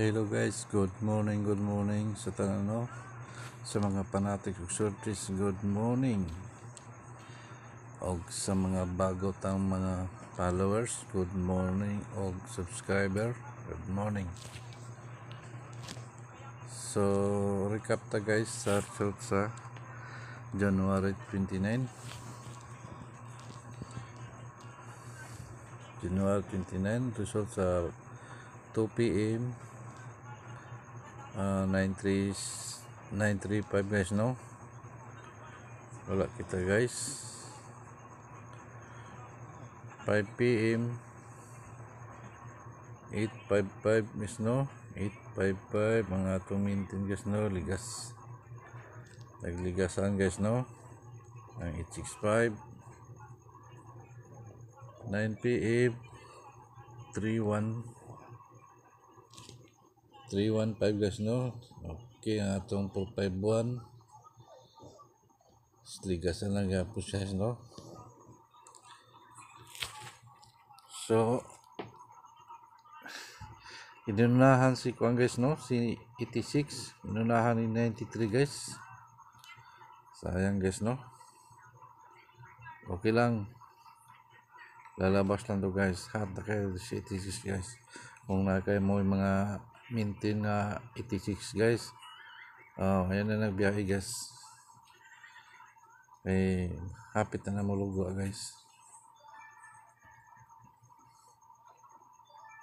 Hello guys, good morning, good morning sa tanano sa mga panatik exortis, good morning. Og sa mga bago tang mga followers, good morning og subscriber, good morning. So, recap ta guys sa church sa January 29. January 29, result sa 2 p.m. 93 ah, 935 guys no wala kita guys 5pm 855 miss no 855 mga atong maintain guys no ligas nagligasan guys no ang 865 9pm 31 315 guys no okay ang atong 451 sligas na lang po siya no so inunahan si Kwan guys no si 86 inunahan ni 93 guys sayang guys no okay lang lalabas lang to guys hata kayo si 86 guys kung na kayo mo yung mga maintain na 86 guys oh ayan na nagbiyahe guys eh hapit na namulugo guys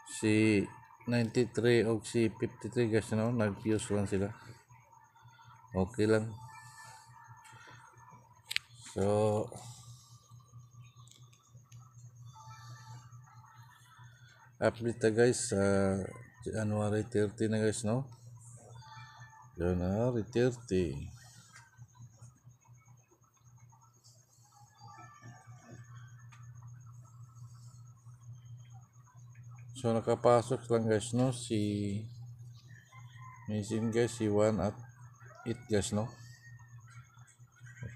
si 93 o si 53 guys no nag fuse lang sila okay lang so update guys sa uh, January 30 na guys, no? January 30. So nakapasok lang guys no si Mason guys si 1 at 8 guys no.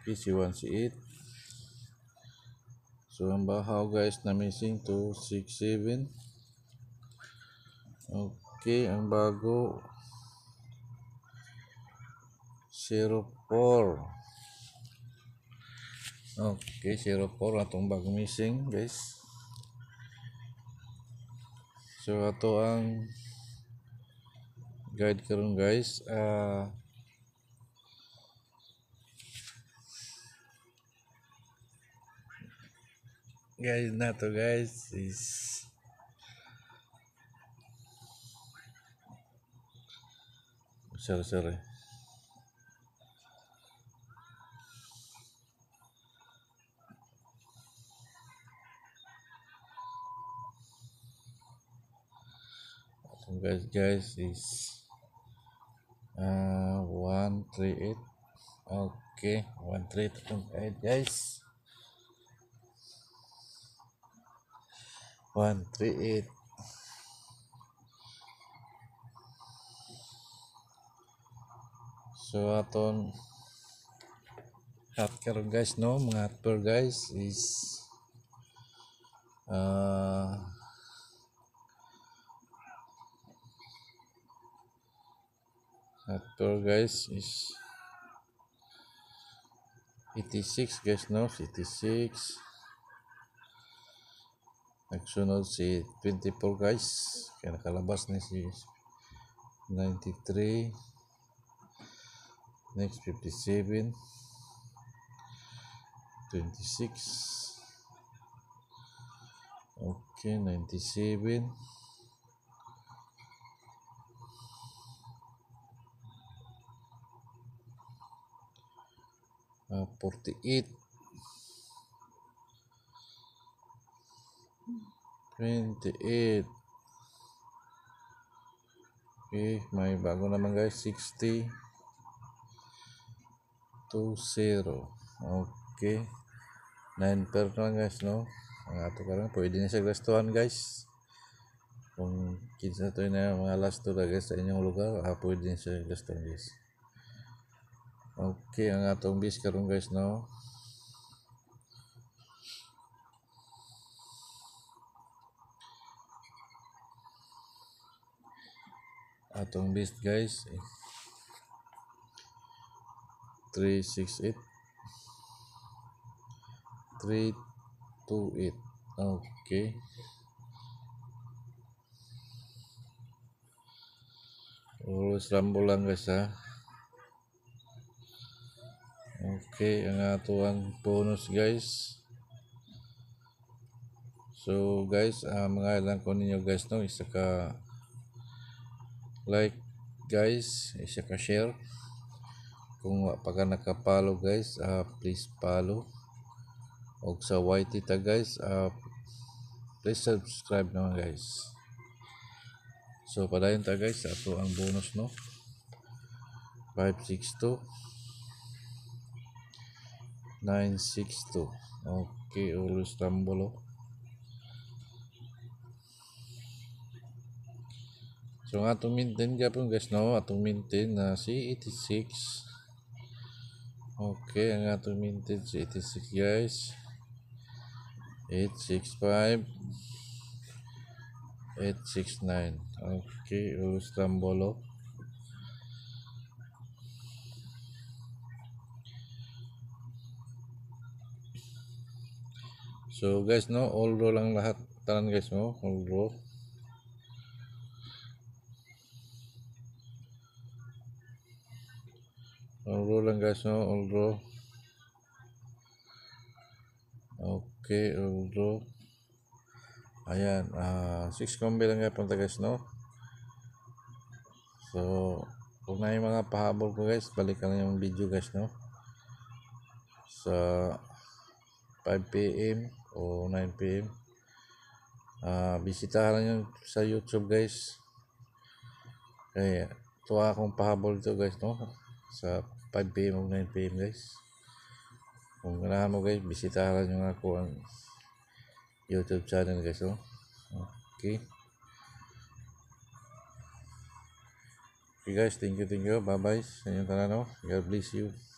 Okay si 1 si 8. So ang bahaw guys na missing 2 6 7. Okay. Oke, okay, embargo Sirupor. Oke, okay, Sirupor atau embargo missing, guys. So Suatu ang guide keren guys. Uh, guys, nato guys is besar-besar guys guys is uh, 138 oke okay, eight guys one three eight suaton hardcore guys no mengatur guys is uh, hardcore guys is 86 guys no 86 National si 24 guys kaya nakalabas na si 93 next 57 26 okay 97 uh, 48 28 okay may bago naman guys 60 Okay. 9 per lang guys, no? Ang ato karon pwede na siya gastuhan guys. Kung kinsa to na mga last to guys sa inyong lugar, ah, pwede na siya gastuhan guys. Okay, ang atong bis karon guys, no? atong beast guys eh. 368 328 2 8 oke okay. lulus lampu langgasa oke okay, pengaturan bonus guys so guys uh, ah, mengalang ko ninyo guys no isa ka like guys isa ka share kung pagka nakapalo guys uh, please follow og sa YT ta guys uh, please subscribe naman guys so padayon ta guys ato ang bonus no 562 962 okay always tumble oh. so atong maintain gapon guys no atong maintain na C86 Okay, ang ating mintage 86 guys. 865 869. Okay, ubus tambolo. So guys no, all row lang lahat. Tanan guys no, all row. guys no all okay all draw ayan uh, ah, 6 combi lang guys punta guys no so kung na yung mga pahabol ko guys balikan na yung video guys no sa 5pm o 9pm uh, ah, bisitahan nyo sa youtube guys kaya eh, tuwa akong pahabol ito guys no sa 5pm o 9pm guys kung ganahan mo guys bisitahan nyo ako ang youtube channel guys oh. okay okay guys thank you thank you bye bye sa inyong tanano oh. God bless you